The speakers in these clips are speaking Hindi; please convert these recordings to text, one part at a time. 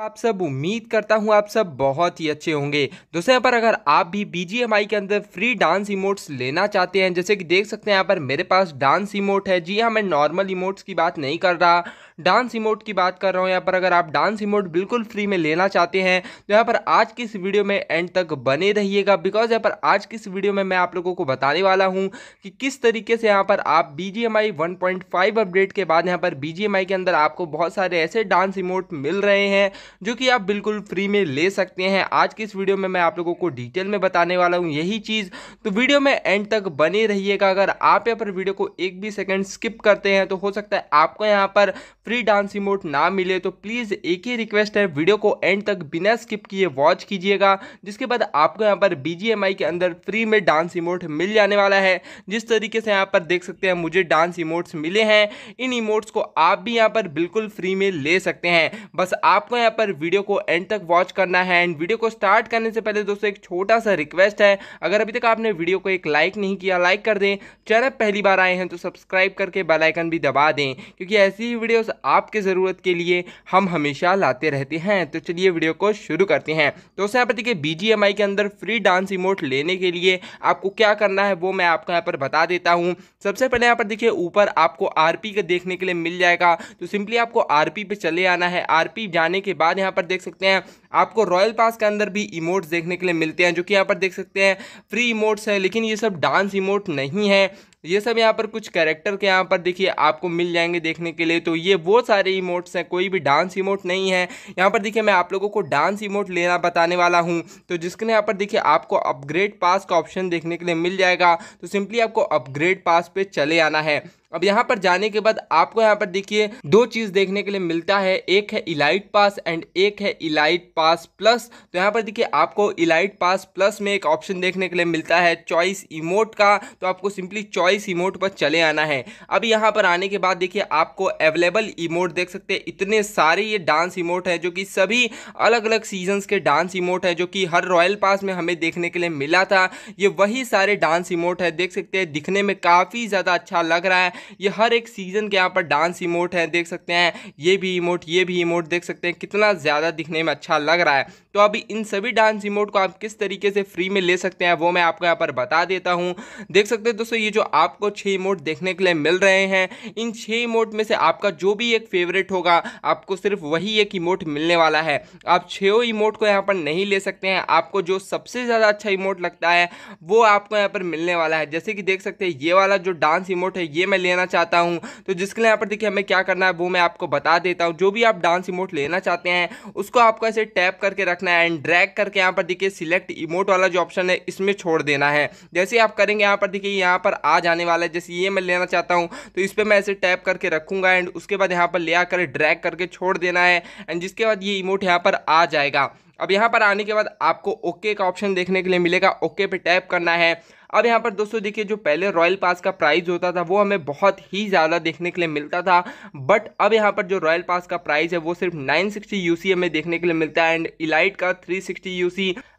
आप सब उम्मीद करता हूँ आप सब बहुत ही अच्छे होंगे दोस्तों यहाँ पर अगर आप भी बी के अंदर फ्री डांस इमोट्स लेना चाहते हैं जैसे कि देख सकते हैं यहाँ पर मेरे पास डांस इमोट है जी हाँ मैं नॉर्मल इमोट्स की बात नहीं कर रहा डांस इमोट की बात कर रहा हूँ यहाँ पर अगर आप डांस इमोट बिल्कुल फ्री में लेना चाहते हैं तो यहाँ पर आज की इस वीडियो में एंड तक बने रहिएगा बिकॉज यहाँ पर आज की इस वीडियो में मैं आप लोगों को बताने वाला हूँ कि किस तरीके से यहाँ पर आप बी जी अपडेट के बाद यहाँ पर बी के अंदर आपको बहुत सारे ऐसे डांस इमोट मिल रहे हैं जो कि आप बिल्कुल फ्री में ले सकते हैं आज की इस वीडियो में मैं आप लोगों को डिटेल में बताने वाला हूँ यही चीज़ तो वीडियो में एंड तक बने रहिएगा अगर आप यहाँ पर वीडियो को एक भी सेकेंड स्किप करते हैं तो हो सकता है आपको यहाँ पर फ्री डांस रिमोट ना मिले तो प्लीज़ एक ही रिक्वेस्ट है वीडियो को एंड तक बिना स्किप किए वॉच कीजिएगा जिसके बाद आपको यहाँ पर बी के अंदर फ्री में डांस रिमोट मिल जाने वाला है जिस तरीके से यहाँ पर देख सकते हैं मुझे डांस इमोट्स मिले हैं इन इमोट्स को आप भी यहाँ पर बिल्कुल फ्री में ले सकते हैं बस आपको यहाँ पर वीडियो को एंड तक वॉच करना है एंड वीडियो को स्टार्ट करने से पहले दोस्तों एक छोटा सा रिक्वेस्ट है अगर अभी तक आपने वीडियो को एक लाइक नहीं किया लाइक कर दें चैनल पहली बार आए हैं तो सब्सक्राइब करके बेलाइकन भी दबा दें क्योंकि ऐसी ही वीडियोज आपके ज़रूरत के लिए हम हमेशा लाते रहते हैं तो चलिए वीडियो को शुरू करते हैं दोस्तों यहाँ पर देखिए बी के अंदर फ्री डांस रिमोट लेने के लिए आपको क्या करना है वो मैं आपको यहाँ पर बता देता हूँ सबसे पहले यहाँ पर देखिए ऊपर आपको आर का देखने के लिए मिल जाएगा तो सिंपली आपको आर पे चले आना है आर जाने के बाद यहाँ पर देख सकते हैं आपको रॉयल पास के अंदर भी इमोट्स देखने के लिए मिलते हैं जो कि यहाँ पर देख सकते हैं फ्री इमोट्स हैं लेकिन ये सब डांस इमोट नहीं है ये सब यहाँ पर कुछ कैरेक्टर के यहाँ पर देखिए आपको मिल जाएंगे देखने के लिए तो ये वो सारे इमोट्स हैं कोई भी डांस इमोट नहीं है यहाँ पर देखिए मैं आप लोगों को डांस इमोट लेना बताने वाला हूँ तो जिसके यहाँ पर देखिए आपको अपग्रेड पास का ऑप्शन देखने के लिए मिल जाएगा तो सिंपली आपको अपग्रेड पास पे चले आना है अब यहाँ पर जाने के बाद आपको यहाँ पर देखिए दो चीज़ देखने के लिए मिलता है एक है इलाइट पास एंड एक है इलाइट पास प्लस तो यहाँ पर देखिए आपको इलाइट पास प्लस में एक ऑप्शन देखने के लिए मिलता है चॉइस इमोट का तो आपको सिंपली चॉइस चॉइस इमोट पर चले आना है अब यहाँ पर आने के बाद देखिए आपको अवेलेबल इमोट देख सकते हैं इतने सारे ये डांस इमोट है जो कि सभी अलग अलग सीजन्स के डांस इमोट है जो कि हर रॉयल पास में हमें देखने के लिए मिला था ये वही सारे डांस इमोट है देख सकते हैं दिखने में काफ़ी ज़्यादा अच्छा लग रहा है ये हर एक सीजन के यहाँ पर डांस इमोट है देख सकते हैं ये भी इमोट ये भी इमोट देख सकते हैं कितना ज़्यादा दिखने में अच्छा लग रहा है तो अभी इन सभी डांस इमोट को आप किस तरीके से फ्री में ले सकते हैं वो मैं आपको यहाँ पर बता देता हूँ देख सकते हैं दोस्तों ये जो आपको छः इमोट देखने के लिए मिल रहे हैं इन छः इमोट में से आपका जो भी एक फेवरेट होगा आपको सिर्फ वही एक इमोट मिलने वाला है आप छो इमोट को यहाँ पर नहीं ले सकते हैं आपको जो सबसे ज़्यादा अच्छा इमोट लगता है वो आपको यहाँ पर मिलने वाला है जैसे कि देख सकते हैं ये वाला जो डांस इमोट है ये मैं लेना चाहता हूँ तो जिसके लिए यहाँ पर देखिए हमें क्या करना है वो मैं आपको बता देता हूँ जो भी आप डांस इमोट लेना चाहते हैं उसको आपको ऐसे टैप करके रखना है एंड ड्रैग करके यहाँ पर देखिए सिलेक्ट इमोट वाला जो ऑप्शन है इसमें छोड़ देना है जैसे आप करेंगे यहाँ पर देखिए यहाँ पर आ जाना जाने वाला है जैसे ये मैं लेना चाहता हूँ तो इस पर मैं ऐसे टैप करके रखूँगा एंड उसके बाद यहाँ पर ले आकर ड्रैग करके छोड़ देना है एंड जिसके बाद ये इमोट यहाँ पर आ जाएगा अब यहाँ पर आने के बाद आपको ओके का ऑप्शन देखने के लिए मिलेगा ओके पे टैप करना है अब यहाँ पर दोस्तों देखिए जो पहले रॉयल पास का प्राइस होता था वो हमें बहुत ही ज़्यादा देखने के लिए मिलता था बट अब यहाँ पर जो रॉयल पास का प्राइस है वो सिर्फ 960 यू हमें देखने के लिए मिलता है एंड इलाइट का 360 यू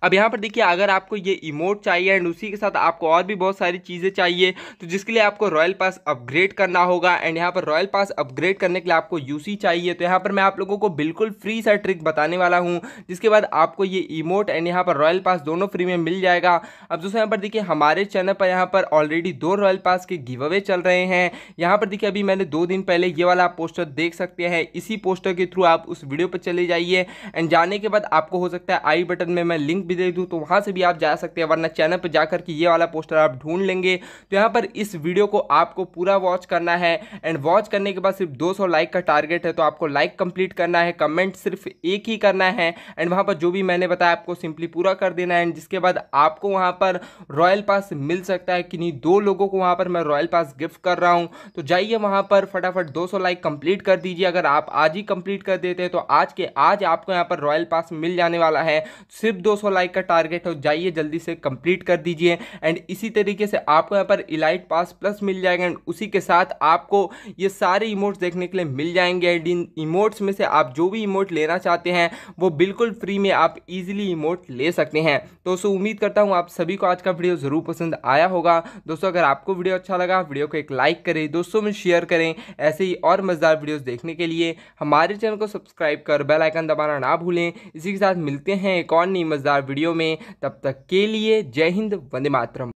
अब यहाँ पर देखिए अगर आपको ये इमोट चाहिए एंड उसी के साथ आपको और भी बहुत सारी चीज़ें चाहिए तो जिसके लिए आपको रॉयल पास अपग्रेड करना होगा एंड यहाँ पर रॉयल पास अपग्रेड करने के लिए आपको यू चाहिए तो यहाँ पर मैं आप लोगों को बिल्कुल फ्री सा ट्रिक बताने वाला हूँ जिसके बाद आपको ये इमोट एंड यहाँ पर रॉयल पास दोनों फ्री में मिल जाएगा अब दोस्तों यहाँ पर देखिए हमारे चैनल पर यहाँ पर ऑलरेडी दो रॉयल पास के गिव अवे चल रहे हैं यहाँ पर देखिए अभी मैंने दो दिन पहले ये वाला पोस्टर देख सकते हैं इसी पोस्टर के थ्रू आप उस वीडियो पर चले जाइए एंड जाने के बाद आपको हो सकता है आई बटन में मैं लिंक भी दे दूँ तो वहाँ से भी आप जा सकते हैं वरना चैनल पर जाकर के ये वाला पोस्टर आप ढूंढ लेंगे तो यहाँ पर इस वीडियो को आपको पूरा वॉच करना है एंड वॉच करने के बाद सिर्फ 200 लाइक का टारगेट है तो आपको लाइक कंप्लीट करना है कमेंट सिर्फ एक ही करना है एंड वहां पर जो भी मैंने बताया आपको सिंपली पूरा कर देना है एंड जिसके बाद आपको वहाँ पर रॉयल पास मिल सकता है कि नहीं दो लोगों को वहाँ पर मैं रॉयल पास गिफ्ट कर रहा हूँ तो जाइए वहाँ पर फटाफट 200 लाइक कंप्लीट कर दीजिए अगर आप आज ही कंप्लीट कर देते हैं तो आज के आज आपको यहाँ पर रॉयल पास मिल जाने वाला है सिर्फ दो लाइक का टारगेट है तो जाइए जल्दी से कंप्लीट कर दीजिए एंड इसी तरीके से आपको यहाँ पर इलाइट पास प्लस मिल जाएगा एंड उसी के साथ आपको ये सारे इमोट्स देखने के लिए मिल जाएंगे एंड इन इमोट्स में से आप जो भी इमोट लेना चाहते हैं वो बिल्कुल फ्री में आप इजीली इमोट ले सकते हैं दोस्तों उम्मीद करता हूँ आप सभी को आज का वीडियो ज़रूर पसंद आया होगा दोस्तों अगर आपको वीडियो अच्छा लगा वीडियो को एक लाइक करें दोस्तों में शेयर करें ऐसे ही और मज़ेदार वीडियोज देखने के लिए हमारे चैनल को सब्सक्राइब कर बेलाइकन दबाना ना भूलें इसी के साथ मिलते हैं एक और नई मज़ेदार वीडियो में तब तक के लिए जय हिंद वंदे मातरम